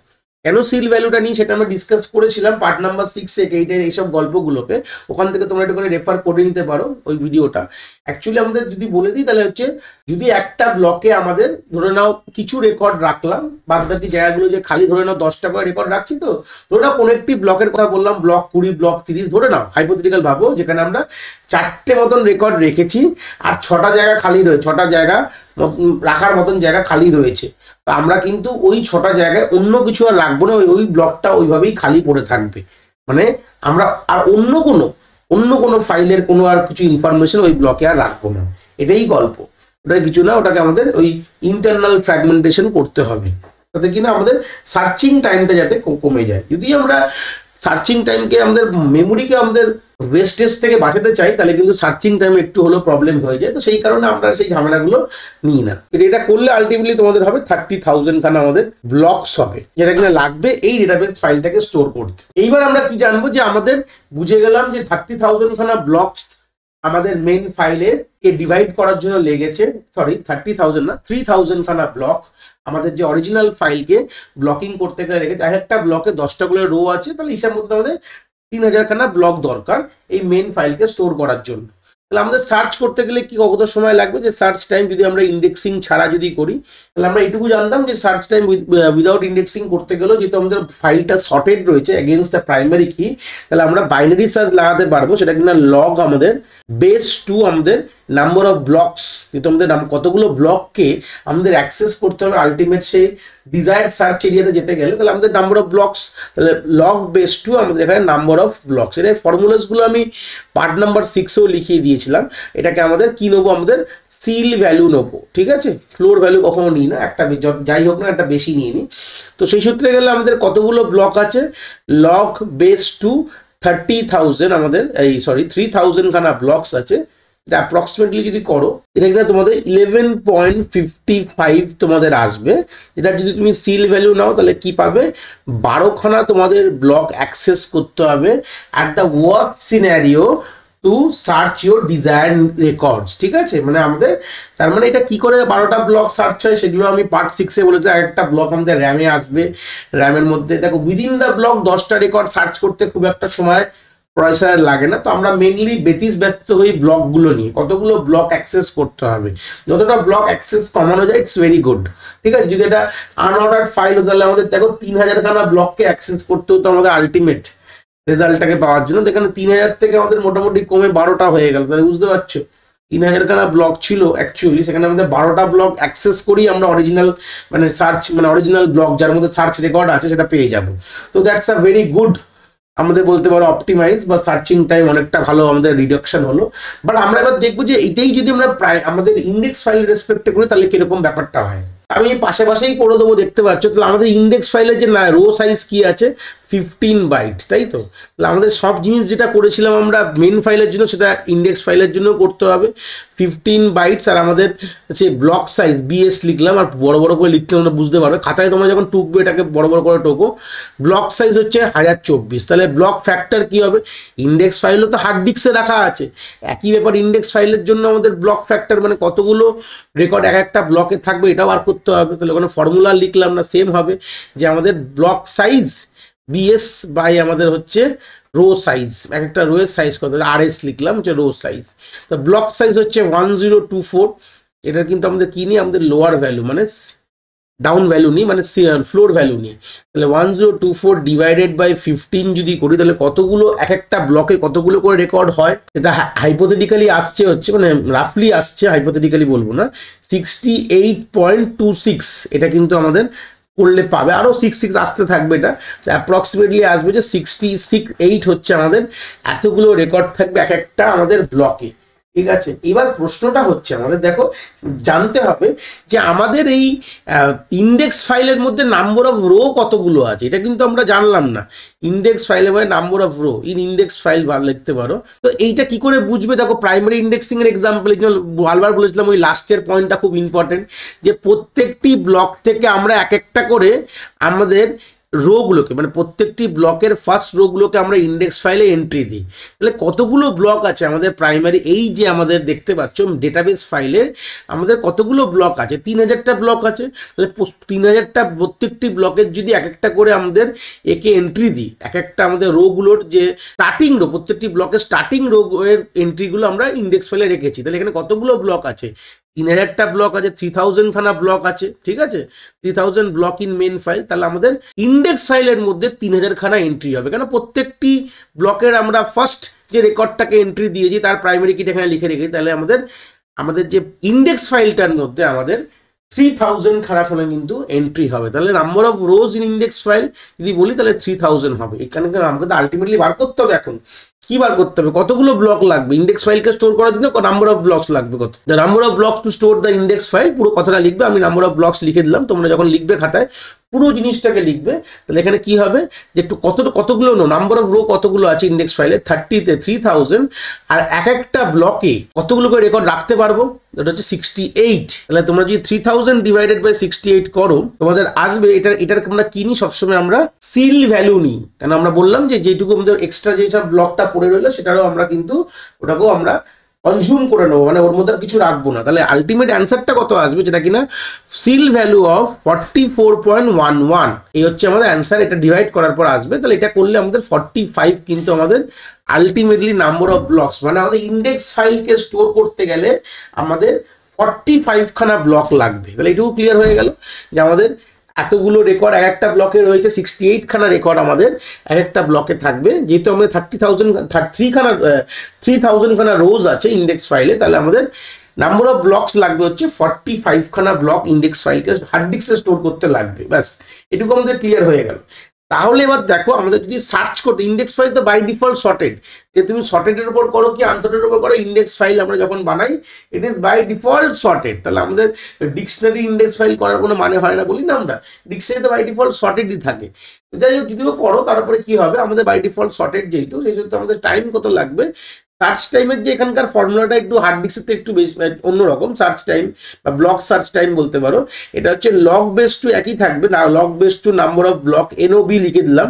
কেন সিল ভ্যালুটা নিই সেটা আমরা ডিসকাস করেছিলাম পার্ট নাম্বার সিক্স এক এইটের এইসব গল্পগুলোকে ওখান থেকে তোমরা একটুখানি রেফার করে নিতে পারো ওই ভিডিওটা অ্যাকচুয়ালি আমাদের যদি বলে দিই তাহলে হচ্ছে যদি একটা ব্লকে আমাদের ধরে নাও কিছু রেকর্ড রাখলাম বাদ বাকি জায়গাগুলো যে খালি ধরে নাও দশটা করে রেকর্ড রাখছি তো ধরে নাও কোনো একটি ব্লকের কথা বললাম ব্লক কুড়ি ব্লক তিরিশ ধরে নাও হাইপোথেটিক্যাল ভাবো যেখানে আমরা চারটে মতন রেকর্ড রেখেছি আর ছটা জায়গা খালি রয়ে ছটা জায়গা রাখার মতন জায়গা খালি রয়েছে তো আমরা কিন্তু ওই ছটা জায়গায় অন্য কিছু আর রাখবো না ওই ব্লকটা ওইভাবেই খালি পড়ে থাকবে মানে আমরা আর অন্য কোনো অন্য কোনো ফাইলের কোনো আর কিছু ইনফরমেশন ওই ব্লকে আর রাখবো না এটাই গল্প ওটা কিছু না ওটাকে আমাদের ওই ইন্টারনাল ফ্র্যাগমেন্টেশন করতে হবে তাতে কিনা আমাদের সার্চিং টাইমটা যাতে কমে যায় যদি আমরা সার্চিং টাইমকে আমাদের মেমোরিকে আমাদের ওয়েস্টেজ থেকে বাঁচাতে চাই তাহলে কিন্তু সার্চিং টাইম একটু হলেও প্রবলেম হয়ে যায় তো সেই কারণে আমরা সেই ঝামেলাগুলো নিই না এটা করলে আলটিমেটলি তোমাদের হবে থার্টি থাউজেন্ড খানা আমাদের ব্লকস হবে যেটা কিনা লাগবে এই ডেটাবেস ফাইলটাকে স্টোর করতে এইবার আমরা কি জানবো যে আমাদের বুঝে গেলাম যে থার্টি থাউজেন্ড খানা ব্লকস আমাদের মেন ফাইলে কে ডিভাইড করার জন্য লেগেছে সরি থার্টি থাউজেন্ড না থ্রি থাউজেন্ড খানা ব্লক আমাদের যে অরিজিনাল ফাইলকে ব্লকিং করতে গেলে রেখেছে একটা ব্লকে দশটা করে রো আছে তাহলে হিসাব মধ্যে আমাদের তিন হাজারখানা ব্লক দরকার এই মেন ফাইলকে স্টোর করার জন্য তাহলে আমাদের সার্চ করতে গেলে কি কত সময় লাগবে যে সার্চ টাইম যদি আমরা ইন্ডেক্সিং ছাড়া যদি করি তাহলে আমরা এটুকু জানতাম যে সার্চ টাইম উইদাউট ইন্ডেক্সিং করতে গেলেও যেহেতু আমাদের ফাইলটা শর্টেড রয়েছে এগেনস্ট দ্য প্রাইমারি কি তাহলে আমরা বাইনারি সার্চ লাগাতে পারবো সেটা কিনা লগ আমাদের বেস টু আমাদের নাম্বার অফ ব্লকস যেহেতু আমাদের নাম কতগুলো ব্লককে আমাদের অ্যাক্সেস করতে হবে আলটিমেট সেই ডিজায়ার সার্চ এরিয়াতে যেতে গেলে তাহলে আমাদের নাম্বার অফ ব্লকস তাহলে লগ বেস টু আমাদের এখানে নাম্বার অফ ব্লকস এটা ফর্মুলাসগুলো আমি পার্ট নাম্বার সিক্সেও লিখিয়ে দিয়েছিলাম এটাকে আমাদের কী নেবো আমাদের সিল ভ্যালু নেবো ঠিক আছে ফ্লোর ভ্যালু কখনো নিই না একটা যাই হোক না একটা বেশি নিয়ে নিই তো সেই সূত্রে গেলে আমাদের কতগুলো ব্লক আছে log base two thirty thousand আমাদের এই সরি থ্রি থাউজেন্ডখানা ব্লকস আছে এটা অ্যাপ্রক্সিমেটলি যদি করো এটা কিন্তু তোমাদের ইলেভেন পয়েন্ট ফিফটি ফাইভ তোমাদের আসবে এটা যদি তুমি সিল ভ্যালু নাও তাহলে কি পাবে বারোখানা তোমাদের ব্লক অ্যাক্সেস করতে হবে at the worst scenario to search your desire records ঠিক আছে মানে আমাদের তার মানে এটা কি করে বারোটা ব্লক সার্চ হয় সেগুলো আমি পার্ট সিক্সে বলেছি একটা ব্লক আমাদের র্যামে আসবে র্যামের মধ্যে দেখো উইদিন দ্য ব্লক দশটা রেকর্ড সার্চ করতে খুব একটা সময় পড়াশোনায় লাগে না তো আমরা মেনলি বেতিস ব্যস্ত হই ব্লকগুলো নিয়ে কতগুলো ব্লক অ্যাক্সেস করতে হবে যতটা ব্লক অ্যাক্সেস কমানো যায় ইটস ভেরি গুড ঠিক আছে যদি এটা আনঅর্ডার ফাইল হতো তাহলে আমাদের দেখো তিন হাজারখানা ব্লককে অ্যাক্সেস করতে হতো আমাদের আলটিমেট রেজাল্টটাকে পাওয়ার জন্য যেখানে তিন হাজার থেকে আমাদের মোটামুটি কমে বারোটা হয়ে গেল তাহলে বুঝতে পারছো তিন হাজারখানা ব্লক ছিল অ্যাকচুয়ালি সেখানে আমাদের বারোটা ব্লক অ্যাক্সেস করি আমরা অরিজিনাল মানে সার্চ মানে অরিজিনাল ব্লক যার মধ্যে সার্চ রেকর্ড আছে সেটা পেয়ে যাব তো দ্যাটস আ ভেরি গুড আমাদের বলতে পারো অপটিমাইজ বা সার্চিং টাইম অনেকটা ভালো আমাদের রিডাকশন হলো বাট আমরা এবার দেখবো যে এটাই যদি আমরা প্রায় আমাদের ইন্ডেক্স ফাইল রেসপেক্টে করি তাহলে কিরকম ব্যাপারটা হয় আমি পাশেই করে দেবো দেখতে পাচ্ছ তাহলে আমাদের ইন্ডেক্স ফাইলের যে না রো সাইজ কি আছে ফিফটিন বাইট তাই তো তাহলে আমাদের সব জিনিস যেটা করেছিলাম আমরা মেন ফাইলের জন্য সেটা ইন্ডেক্স ফাইলের জন্য করতে হবে ফিফটিন বাইটস আর আমাদের সে ব্লক সাইজ বিএস লিখলাম আর বড় বড় করে লিখলে আমরা বুঝতে পারবে খাতায় তোমরা যখন টুকবে এটাকে বড় বড় করে টোকো ব্লক সাইজ হচ্ছে হাজার চব্বিশ তাহলে ব্লক ফ্যাক্টর কি হবে ইন্ডেক্স ফাইলও তো হার্ড ডিস্কে রাখা আছে একই ব্যাপার ইন্ডেক্স ফাইলের জন্য আমাদের ব্লক ফ্যাক্টর মানে কতগুলো রেকর্ড এক একটা ব্লকে থাকবে এটা বার করতে হবে তাহলে ওখানে ফর্মুলা লিখলাম না সেম হবে যে আমাদের ব্লক সাইজ বিএস বাই আমাদের হচ্ছে রো সাইজ এক একটা রোয়ের সাইজ কত আর এস লিখলাম হচ্ছে রো সাইজ তো ব্লক সাইজ হচ্ছে ওয়ান জিরো টু ফোর এটা কিন্তু আমাদের কী আমাদের লোয়ার ভ্যালু মানে ডাউন ভ্যালু নিই মানে ফ্লোর ভ্যালু নিই তাহলে one zero two four divided by fifteen যদি করি তাহলে কতগুলো এক একটা ব্লকে কতগুলো করে রেকর্ড হয় সেটা হাইপোথেটিক্যালি আসছে হচ্ছে মানে রাফলি আসছে হাইপোথেটিক্যালি বলবো না sixty eight point two six এটা কিন্তু আমাদের করলে পাবে আরও সিক্স সিক্স আসতে থাকবে এটা তো অ্যাপ্রক্সিমেটলি আসবে যে সিক্সটি সিক্স এইট হচ্ছে আমাদের এতগুলো রেকর্ড থাকবে এক একটা আমাদের ব্লকে ঠিক আছে এবার প্রশ্নটা হচ্ছে আমাদের দেখো জানতে হবে যে আমাদের এই ইন্ডেক্স ফাইলের মধ্যে নাম্বার অফ রো কতগুলো আছে এটা কিন্তু আমরা জানলাম না ইন্ডেক্স ফাইলের মধ্যে number of row in index file লিখতে পারো তো এইটা কি করে বুঝবে দেখো প্রাইমারি ইন্ডেক্সিং এর এক্সাম্পল বারবার বলেছিলাম ওই লাস্টের পয়েন্টটা খুব ইম্পর্টেন্ট যে প্রত্যেকটি ব্লক থেকে আমরা এক একটা করে আমাদের রোগুলোকে মানে প্রত্যেকটি ব্লকের ফার্স্ট রোগুলোকে আমরা ইন্ডেক্স ফাইলে এন্ট্রি দিই তাহলে কতগুলো ব্লক আছে আমাদের প্রাইমারি এই যে আমাদের দেখতে পাচ্ছ ডেটাবেস ফাইলের আমাদের কতগুলো ব্লক আছে তিন হাজারটা ব্লক আছে তাহলে তিন হাজারটা প্রত্যেকটি ব্লকের যদি এক একটা করে আমাদের একে এন্ট্রি দিই এক একটা আমাদের রোগুলোর যে স্টার্টিং রোগ প্রত্যেকটি ব্লকের স্টার্টিং রোগের এন্ট্রিগুলো আমরা ইন্ডেক্স ফাইলে রেখেছি তাহলে এখানে কতগুলো ব্লক আছে তিন হাজারটা ব্লক আছে থ্রি থাউজেন্ড খানা ব্লক আছে ঠিক আছে three thousand block in main file তাহলে আমাদের ইন্ডেক্স ফাইলের মধ্যে তিন হাজার খানা এন্ট্রি হবে কেন প্রত্যেকটি ব্লকের আমরা ফার্স্ট যে রেকর্ডটাকে এন্ট্রি দিয়েছি তার প্রাইমারি কিটা এখানে লিখে রেখেছি তাহলে আমাদের আমাদের যে ইন্ডেক্স ফাইলটার মধ্যে আমাদের থ্রি থাউজেন্ড খারাপ হলে কিন্তু এন্ট্রি হবে তাহলে number of rows in index file যদি বলি তাহলে থ্রি থাউজেন্ড হবে এখানে আমাকে আলটিমেটলি বার করতে হবে এখন কি বার করতে হবে কতগুলো ব্লক লাগবে ইন্ডেক্স ফাইলকে স্টোর করার জন্য নাম্বার অফ ব্লকস লাগবে কত the number of blocks to store the index file পুরো কথাটা লিখবে আমি নাম্বার অফ ব্লকস লিখে দিলাম তোমরা যখন লিখবে খাতায় পুরো জিনিসটাকে লিখবে তাহলে এখানে কি হবে যে একটু কত কতগুলো নাম্বার অফ রো কতগুলো আছে ইন্ডেক্স ফাইলে থার্টিতে থ্রি থাউজেন্ড আর এক একটা ব্লকে কতগুলো করে রেকর্ড রাখতে পারবো এটা হচ্ছে সিক্সটি এইট তাহলে তোমরা যদি three thousand divided by sixty eight করো তোমাদের আসবে এটা এটার আমরা কিনি সবসময় আমরা সিল ভ্যালু নিই কেন আমরা বললাম যে যেটুকু আমাদের এক্সট্রা যেসব ব্লকটা পড়ে রইলো সেটারও আমরা কিন্তু ওটাকেও আমরা কনজিউম করে নেবো মানে ওর মধ্যে আর কিছু রাখবো না তাহলে আলটিমেট অ্যান্সারটা কত আসবে যেটা কিনা ceil value of forty four point one one এই হচ্ছে আমাদের অ্যান্সার এটা ডিভাইড করার পর আসবে তাহলে এটা করলে আমাদের ফর্টি ফাইভ কিন্তু আমাদের আলটিমেটলি নাম্বার অফ ব্লকস মানে আমাদের ইন্ডেক্স ফাইলকে স্টোর করতে গেলে আমাদের ফর্টি ফাইভখানা ব্লক লাগবে তাহলে এটুকু ক্লিয়ার হয়ে গেল যে আমাদের এতগুলো রেকর্ড এক একটা ব্লকে রয়েছে সিক্সটি এইটখানা রেকর্ড আমাদের এক একটা ব্লকে থাকবে যেহেতু আমাদের থার্টি থাউজেন্ড থার্টি থ্রিখানা থ্রি থাউজেন্ডখানা রোজ আছে ইন্ডেক্স ফাইলে তাহলে আমাদের নাম্বার অফ ব্লকস লাগবে হচ্ছে ফর্টি ফাইভখানা ব্লক ইন্ডেক্স ফাইলকে হার্ড ডিস্কে স্টোর করতে লাগবে ব্যাস এটুকু আমাদের ক্লিয়ার হয়ে গেল তাহলে এবার দেখো আমাদের যদি সার্চ করতে ইন্ডেক্স ফাইল তো বাই ডিফল্ট শর্টেড যে তুমি শর্টেডের উপর করো কি আনশর্টেড উপর করো ইন্ডেক্স ফাইল আমরা যখন বানাই it is by default sorted তাহলে আমাদের ডিকশনারি ইন্ডেক্স ফাইল করার কোনো মানে হয় না বলি না আমরা ডিকশনারি তো বাই ডিফল্ট শর্টেডই থাকে যাই হোক যদিও করো তারপরে কি হবে আমাদের বাই ডিফল্ট শর্টেড যেহেতু সেই জন্য আমাদের টাইম কত লাগবে সার্চ টাইমের যে এখানকার ফর্মুলাটা একটু হার্ড ডিস্কের একটু বেশি অন্যরকম সার্চ টাইম বা ব্লক সার্চ টাইম বলতে পারো এটা হচ্ছে লগ বেস টু একই থাকবে না log base two number of block NOB লিখে দিলাম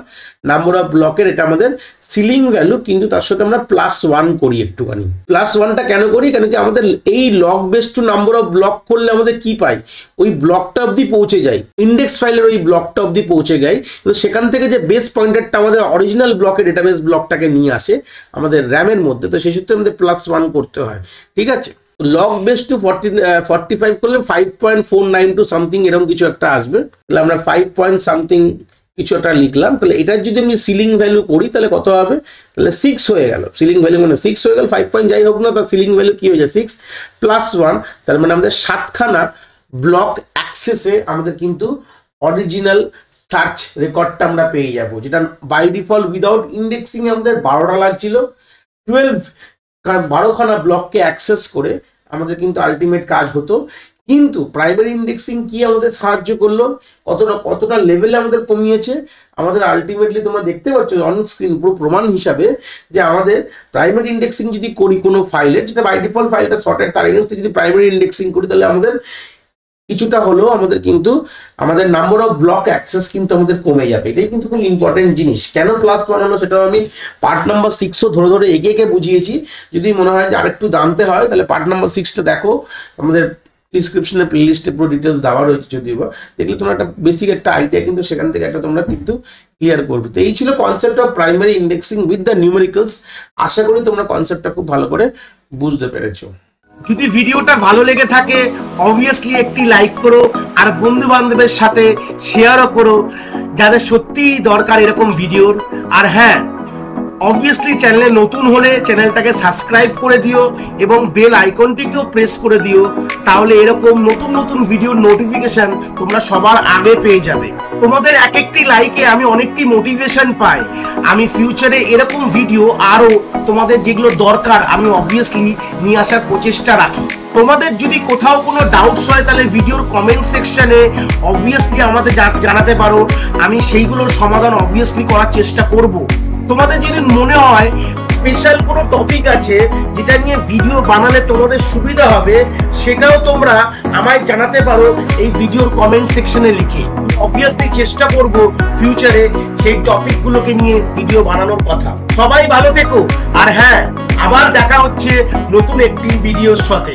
নাম্বার অফ ব্লকের এটা আমাদের সিলিং ভ্যালু কিন্তু তার সাথে আমরা প্লাস ওয়ান করি একটুখানি প্লাস ওয়ানটা কেন করি কেন কি আমাদের এই log base two number of block করলে আমাদের কি পাই ওই ব্লকটা অবধি পৌঁছে যায় ইন্ডেক্স ফাইলের ওই ব্লকটা অবধি পৌঁছে যায় কিন্তু সেখান থেকে যে বেস পয়েন্টারটা আমাদের অরিজিনাল ব্লকের ডেটাবেস ব্লকটাকে নিয়ে আসে আমাদের র্যামের মধ্যে তো সেই সূত্রে আমাদের প্লাস ওয়ান করতে হয় ঠিক আছে log base two forty forty five করলে five point four nine two something এরকম কিছু একটা আসবে তাহলে আমরা ফাইভ পয়েন্ট সামথিং কিছু একটা লিখলাম তাহলে এটার যদি আমি সিলিং ভ্যালু করি তাহলে কত হবে তাহলে সিক্স হয়ে গেল সিলিং ভ্যালু মানে সিক্স হয়ে গেল ফাইভ পয়েন্ট যাই হোক না তার সিলিং ভ্যালু কি হয়ে যায় সিক্স প্লাস ওয়ান তার মানে আমাদের সাতখানা ব্লক অ্যাক্সেসে আমাদের কিন্তু অরিজিনাল সার্চ রেকর্ডটা আমরা পেয়ে যাব যেটা বাই ডিফল্ট উইদাউট ইন্ডেক্সিং আমাদের বারোটা লাগছিল টুয়েলভ কারণ বারোখানা ব্লককে অ্যাক্সেস করে আমাদের কিন্তু আলটিমেট কাজ হতো কিন্তু প্রাইমারি ইন্ডেক্সিং কি আমাদের সাহায্য করলো কতটা কতটা লেভেলে আমাদের কমিয়েছে আমাদের আলটিমেটলি তোমরা দেখতে পাচ্ছ অন স্ক্রিন পুরো প্রমাণ হিসাবে যে আমাদের প্রাইমারি ইন্ডেক্সিং যদি করি কোনো ফাইলের যেটা বাই ডিফল্ট ফাইলটা শর্টের তার এগেন্স্টে যদি প্রাইমারি ইন্ডেক্সিং করি তাহলে আমাদের কিছুটা হলেও আমাদের কিন্তু আমাদের নাম্বার অফ ব্লক অ্যাক্সেস কিন্তু আমাদের কমে যাবে এটাই কিন্তু খুব ইম্পর্টেন্ট জিনিস কেন প্লাস পয়েন্ট হলো সেটাও আমি পার্ট নাম্বার সিক্সও ধরে ধরে এগিয়ে এগিয়ে বুঝিয়েছি যদি মনে হয় যে আরেকটু জানতে হয় তাহলে পার্ট নাম্বার সিক্সটা দেখো আমাদের ডিসক্রিপশনে প্লেলিস্টে পুরো ডিটেলস দেওয়া রয়েছে যদিও বা দেখলে তোমরা একটা বেসিক একটা আইডিয়া কিন্তু সেখান থেকে একটা তোমরা কিন্তু ক্লিয়ার করবে তো এই ছিল concept of primary indexing with the numericals আশা করি তোমরা কনসেপ্টটা খুব ভালো করে বুঝতে পেরেছো যদি ভিডিওটা ভালো লেগে থাকে অবভিয়াসলি একটি লাইক করো আর বন্ধু বান্ধবের সাথে শেয়ারও করো যাদের সত্যিই দরকার এরকম ভিডিওর আর হ্যাঁ অবভিয়াসলি চ্যানেলে নতুন হলে চ্যানেলটাকে সাবস্ক্রাইব করে দিও এবং বেল আইকনটিকেও প্রেস করে দিও তাহলে এরকম নতুন নতুন ভিডিওর নোটিফিকেশান তোমরা সবার আগে পেয়ে যাবে তোমাদের এক একটি লাইকে আমি অনেকটি মোটিভেশন পাই আমি ফিউচারে এরকম ভিডিও আরও তোমাদের যেগুলো দরকার আমি অবভিয়াসলি নিয়ে আসার প্রচেষ্টা রাখি তোমাদের যদি কোথাও কোনো ডাউটস হয় তাহলে ভিডিওর কমেন্ট সেকশানে অবভিয়াসলি আমাদের জানাতে পারো আমি সেইগুলোর সমাধান অবভিয়াসলি করার চেষ্টা করব তোমাদের যদি মনে হয় স্পেশাল কোনো টপিক আছে যেটা নিয়ে ভিডিও বানালে তোমাদের সুবিধা হবে সেটাও তোমরা আমায় জানাতে পারো এই ভিডিওর কমেন্ট সেকশনে লিখে অবভিয়াসলি চেষ্টা করব ফিউচারে সেই টপিকগুলোকে নিয়ে ভিডিও বানানোর কথা সবাই ভালো থেকো আর হ্যাঁ আবার দেখা হচ্ছে নতুন একটি ভিডিওর সাথে